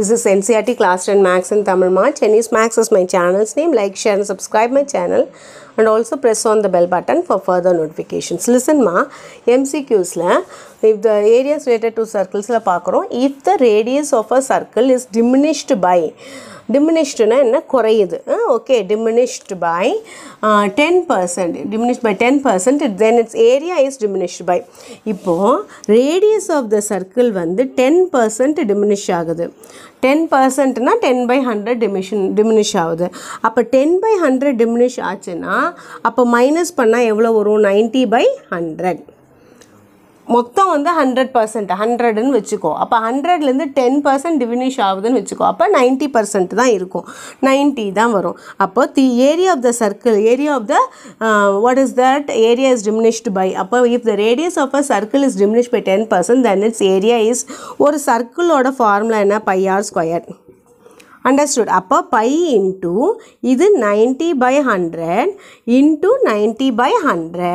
This is NCRT Class 10 Max and Tamil March. Chinese Max is my channel's name. Like, share and subscribe my channel and also press on the bell button for further notifications. Listen ma, la, if the areas related to la பார்க்குறோம் if the radius of a circle is diminished by டிமினிஷ்டுனா என்ன குறையுது okay diminished by ten percent diminish by ten percent then it's area is diminished by இப்போது radius of the circle வந்து ten percent diminish ஆகுது ten பர்சன்ட்னா ten by hundred டிமிஷன் diminish ஆகுது அப்போ டென் பை ஹண்ட்ரட் டிமினிஷ் ஆச்சுன்னா அப்போ minus பண்ணால் எவ்வளோ வரும் நைன்ட்டி பை ஹண்ட்ரட் மொத்தம் வந்து ஹண்ட்ரட் பர்சன்ட் ஹண்ட்ரட்னு வச்சுக்கோ அப்போ ஹண்ட்ரட்லேருந்து டென் பர்சன்ட் டிவினிஷ் ஆகுதுன்னு வச்சுக்கோ அப்போ நைன்ட்டி பர்சன்ட் தான் இருக்கும் நைன்ட்டி தான் வரும் அப்போ the area of the circle area of the what is that area is diminished by அப்போ if the radius of a circle is diminish by ten percent then it's area is ஒரு சர்க்கிளோட formula என்ன pi r square Understood? Appa pi into, இது 90 by 100 into 90 by 100.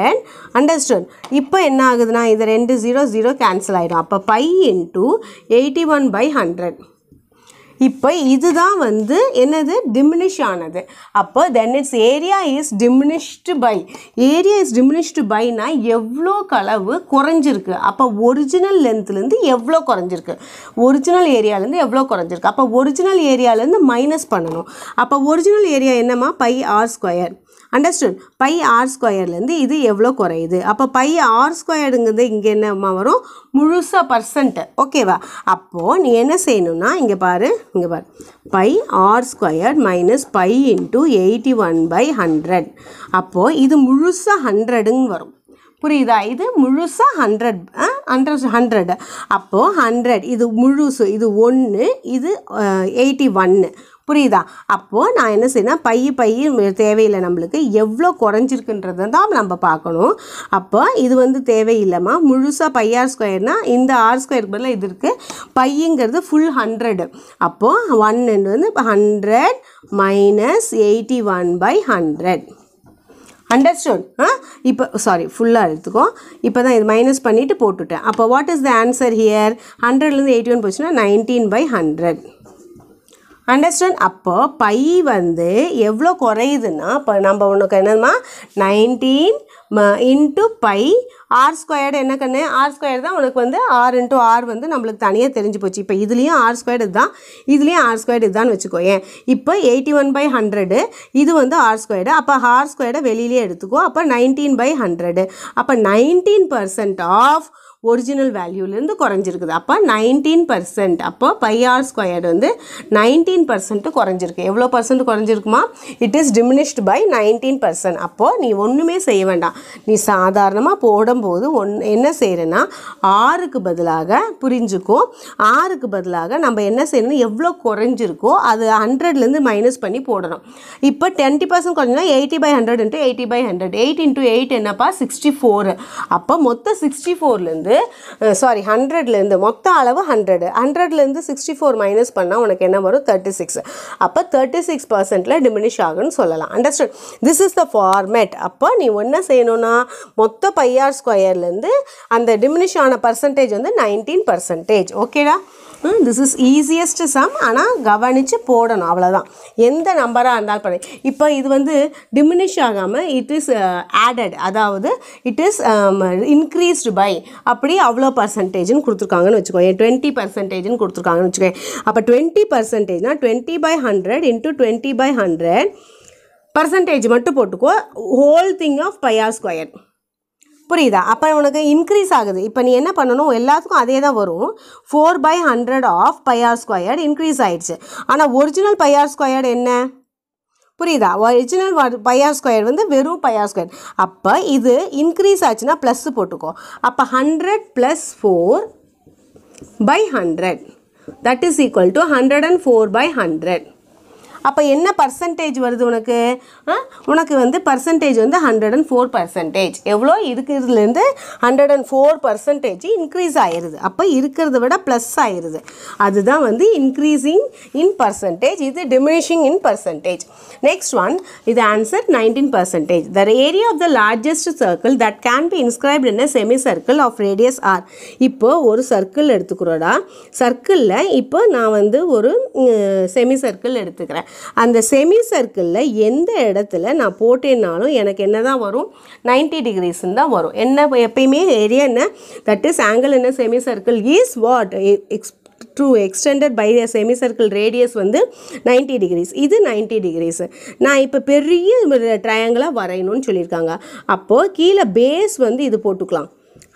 Understood? இப்பு என்ன ஆகுது நான் இது 2 0 0 cancel ஆயிடும். அப்பு pi into 81 by 100. இப்போ இதுதான் வந்து என்னது டிமினிஷ் ஆனது அப்போ then it's area is diminished by area is diminished பைனா எவ்வளோ களவு குறைஞ்சிருக்கு அப்போ ஒரிஜினல் லென்த்துலேருந்து எவ்வளோ குறைஞ்சிருக்கு ஒரிஜினல் ஏரியாலேருந்து எவ்வளோ குறைஞ்சிருக்கு அப்போ ஒரிஜினல் ஏரியாலேருந்து மைனஸ் பண்ணணும் அப்போ ஒரிஜினல் ஏரியா என்னம்மா pi r square understand pi r ஸ்கொயர்லேருந்து இது எவ்வளோ குறையுது அப்போ பை ஆர் ஸ்கொயருங்கிறது இங்கே என்னம்மா வரும் முழுசாக பர்சன்ட்டு ஓகேவா அப்போது நீ என்ன செய்யணும்னா இங்கே பாரு இங்கே பாரு pi r square minus pi into eighty one by hundred அப்போது இது முழுசாக ஹண்ட்ரடுங்க வரும் புரியுதா இது முழுசாக ஹண்ட்ரட் ஹண்ட்ரட் ஹண்ட்ரட் அப்போது ஹண்ட்ரட் இது முழுசு இது ஒன்று இது எயிட்டி ஒன்று புரியுதா அப்போது நான் என்ன செய்யணும் பை பை தேவையில்லை நம்மளுக்கு எவ்வளோ குறைஞ்சிருக்குன்றத தான் நம்ம பார்க்கணும் அப்போ இது வந்து தேவையில்லைம்மா முழுசாக பையார் ஸ்கொயர்னால் இந்த ஆர் ஸ்கொயர் பதில் இது இருக்குது பையங்கிறது ஃபுல் ஹண்ட்ரடு அப்போது ஒன் வந்து hundred minus eighty one by hundred understood ஆ இப்போ சாரி ஃபுல்லாக எடுத்துக்கோ இப்போ தான் இது மைனஸ் பண்ணிவிட்டு போட்டுவிட்டேன் அப்போ what is the answer here ஹண்ட்ரட்லேருந்து எயிட்டி ஒன் போச்சுன்னா நைன்டீன் பை ஹண்ட்ரட் அண்டர்ஸ்டாண்ட் அப்போ பை வந்து எவ்வளோ குறையுதுன்னா இப்போ நம்ம உனக்கு என்னன்னா nineteen into pi r squared என்ன கண்ணு ஆர் ஸ்கொயர் தான் உனக்கு வந்து ஆர் இன்ட்டு ஆர் வந்து நம்மளுக்கு தனியாக தெரிஞ்சு போச்சு இப்போ இதுலேயும் ஆர் ஸ்கொயர்டு இதுதான் இதுலேயும் ஆர் ஸ்கொயர்டு இதுதான் வச்சுக்கோயேன் இப்போ எயிட்டி ஒன் பை ஹண்ட்ரடு இது வந்து ஆர் ஸ்கொயர்டு அப்போ ஆர் ஸ்கொயர்டை வெளியிலே எடுத்துக்கோ அப்போ நைன்டீன் பை ஹண்ட்ரடு அப்போ நைன்டீன் பர்சன்ட் ஆஃப் ஒரிஜினல் வேல்யூலேருந்து குறைஞ்சிருக்குது அப்போ நைன்டீன் பர்சன்ட் அப்போ பை ஆர் ஸ்கொயர்டு வந்து நைன்டீன் பர்சன்ட் குறைஞ்சிருக்கு எவ்வளோ பர்சன்ட் குறைஞ்சிருக்குமா it is diminished by nineteen percent அப்போது நீ ஒன்றுமே செய்ய வேண்டாம் நீ சாதாரணமாக போடும்போது ஒன் என்ன செய்கிறேன்னா ஆறுக்கு பதிலாக புரிஞ்சுக்கும் ஆறுக்கு பதிலாக நம்ம என்ன செய்யணும் எவ்வளோ குறைஞ்சிருக்கோ அது ஹண்ட்ரட்லேருந்து மைனஸ் பண்ணி போடணும் இப்போ டுவெண்ட்டி பர்சன்ட் குறைஞ்சா eighty by hundred into eighty by hundred eight into eight என்னப்பா சிக்ஸ்டி ஃபோர் அப்போ மொத்தம் சிக்ஸ்டி ஃபோர்லேருந்து ஒரு சாரி ஹண்ட்ரட்லேருந்து மொத்த அளவு ஹண்ட்ரடு ஹண்ட்ரட்லேருந்து சிக்ஸ்டி ஃபோர் மைனஸ் பண்ணால் உனக்கு என்ன வரும் தேர்ட்டி சிக்ஸ் அப்போ தேர்ட்டி சிக்ஸ் பர்சன்ட்டில் டிமினிஷ் ஆகுன்னு சொல்லலாம் understand this is the format அப்போ நீ என்ன செய்யணும்னா மொத்த பையார் ஸ்கொயர்லேருந்து அந்த டிமினிஷ் ஆன பர்சன்டேஜ் வந்து நைன்டீன் பர்சன்டேஜ் ஓகேடா திஸ் இஸ் ஈஸியஸ்ட் சம் ஆனால் கவனித்து போடணும் அவ்வளோதான் எந்த நம்பராக இருந்தாலும் பண்ணி இப்போ இது வந்து டிமினிஷ் ஆகாமல் இட் இஸ் ஆடட் அதாவது இட் இஸ் இன்க்ரீஸ்டு பை அப்படி அவ்வளோ பர்சன்டேஜ்னு கொடுத்துருக்காங்கன்னு வச்சுக்கோங்க டுவெண்ட்டி பர்சன்டேஜ்னு கொடுத்துருக்காங்கன்னு வச்சுக்கோங்க அப்போ டுவெண்ட்டி பர்சன்டேஜ்னால் twenty by hundred into twenty by hundred percentage மட்டும் போட்டுக்கோ whole thing of pi r square புரியுதா அப்போ உனக்கு இன்க்ரீஸ் ஆகுது இப்போ நீ என்ன பண்ணணும் எல்லாத்துக்கும் அதே தான் வரும் four by hundred of pi r squared increase ஆகிடுச்சு ஆனால் ஒரிஜினல் பையார் ஸ்கொயர்டு என்ன புரியுதா ஒரிஜினல் பையார் ஸ்கொயர் வந்து வெறும் பையார் ஸ்கொயர் அப்போ இது இன்க்ரீஸ் ஆச்சுன்னா ப்ளஸ் போட்டுக்கோ அப்போ hundred plus four by hundred that is equal to hundred and four by hundred அப்போ என்ன பர்சன்டேஜ் வருது உனக்கு உனக்கு வந்து பர்சன்டேஜ் வந்து ஹண்ட்ரட் அண்ட் ஃபோர் பர்சன்டேஜ் எவ்வளோ இருக்கிறதுலேருந்து hundred and four percentage increase ஆயிடுது அப்போ இருக்கிறத விட ப்ளஸ் ஆயிடுது அதுதான் வந்து இன்க்ரீஸிங் இன் பர்சன்டேஜ் இது diminishing in percentage next one இது answer nineteen percentage the area of the largest circle that can be inscribed in semi circle of radius r இப்போ ஒரு சர்க்கிள் எடுத்துக்கிறோடா சர்க்கிளில் இப்போ நான் வந்து ஒரு செமி சர்க்கிள் எடுத்துக்கிறேன் அந்த செமி சர்க்கிளில் எந்த இடத்துல நான் போட்டேன்னாலும் எனக்கு என்ன தான் வரும் நைன்ட்டி டிகிரிஸ்ன்னு தான் வரும் என்ன எப்பயுமே ஏரியா என்ன தட் இஸ் ஆங்கிள் என்ன semi circle is what x through extended by semi circle radius வந்து நைன்டி டிகிரிஸ் இது நைன்ட்டி டிகிரிஸ் நான் இப்போ பெரிய ட்ரையாங்கிளாக வரையணும்னு சொல்லியிருக்காங்க அப்போது கீழே பேஸ் வந்து இது போட்டுக்கலாம்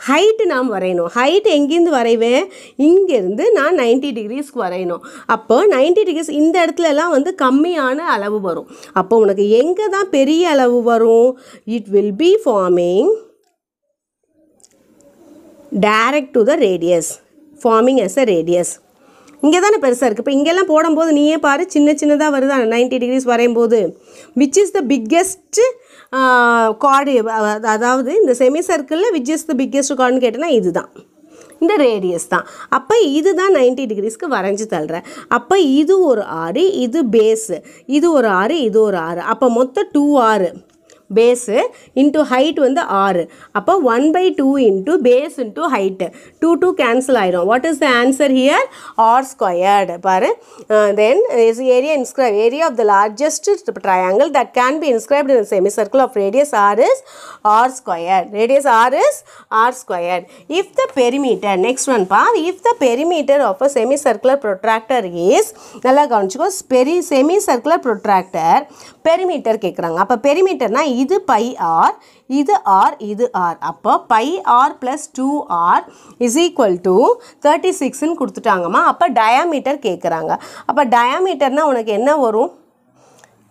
ஹைட்டு நாம் வரையணும் ஹைட் எங்கேருந்து வரைவேன் இங்கேருந்து நான் நைன்ட்டி டிகிரிஸ்க்கு வரையணும் அப்போ நைன்ட்டி டிகிரிஸ் இந்த இடத்துலலாம் வந்து கம்மியான அளவு வரும் அப்போ உனக்கு எங்கே தான் பெரிய அளவு வரும் it will be forming direct to the radius forming as a radius இங்கே தானே பெருசாக இருக்குது இப்போ இங்கெல்லாம் போடும்போது நீயே பாரு சின்ன சின்னதாக வருதா நைன்ட்டி டிகிரிஸ் வரையும் போது which is the biggest chord அதாவது இந்த செமி சர்க்கிளில் விச் இஸ் த பிக்கெஸ்ட் கார்டுன்னு கேட்டேன்னா இதுதான் இந்த ரேடியஸ் தான் அப்போ இது தான் நைன்டி டிகிரிஸ்க்கு வரைஞ்சி தள்ளுறேன் அப்போ இது ஒரு ஆறு இது பேஸு இது ஒரு ஆறு இது ஒரு ஆறு அப்போ மொத்தம் டூ ஆறு பேஸு இன்ட்டு ஹைட் வந்து ஆறு அப்போ one by two into base into height two two cancel ஆயிரும் what is the answer here r squared பாரு then is area inscribe area of the largest triangle that can be inscribed in semi circle of radius r is r square radius r is r square if the perimeter next one பா if the perimeter of a semi circular protractor is நல்லா கவனிச்சுக்கோ peri semi circular protractor perimeter கேட்குறாங்க அப்போ பெரிமீட்டர்னால் இது pi r இது r இது r அப்போ pi r plus two r is equal to thirty சிக்ஸ்ன்னு கொடுத்துட்டாங்கம்மா அப்போ டயாமீட்டர் கேட்குறாங்க அப்போ டயாமீட்டர்னால் உனக்கு என்ன வரும்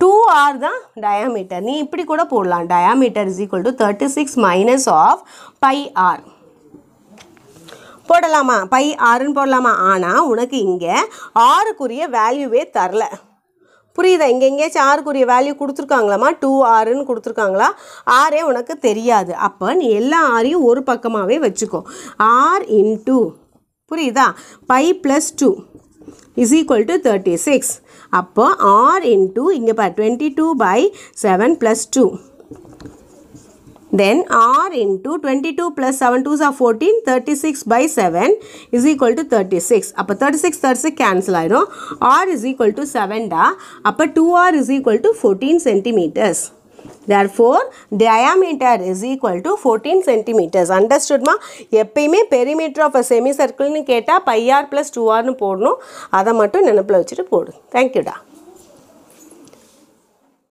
டூ ஆர் தான் டயாமீட்டர் நீ இப்படி கூட போடலாம் diameter is equal to thirty six minus of pi r போடலாமா பை ஆறுன்னு போடலாமா ஆனால் உனக்கு இங்கே ஆறுக்குரிய வேல்யூவே தரல புரியுதா இங்கே எங்கேயாச்சும் ஆறுக்குரிய வேல்யூ கொடுத்துருக்காங்களாம்மா டூ ஆறுன்னு கொடுத்துருக்காங்களா ஆரே உனக்கு தெரியாது அப்போ நீ எல்லா ஆரையும் ஒரு பக்கமாகவே வச்சுக்கோ ஆர் இன்டூ புரியுதா pi plus two is equal to thirty six அப்போ ஆர் இன்டூ இங்கே பார் twenty two by seven plus two Then R into 22 plus 7 2s are 14, 36 by 7 is equal to 36. அப்போ 36, 36 cancel ஆயிரும். R is equal to 7 டா. அப்போ 2R is equal to 14 centimeters. Therefore diameter is equal to fourteen centimeters அண்டர்ஸ்டுட்மா எப்பயுமே perimeter of a semi சர்க்கிள்னு கேட்டால் pi r plus two ஆர்னு போடணும் அதை மட்டும் நினப்பில் வச்சுட்டு போடு தேங்க்யூடா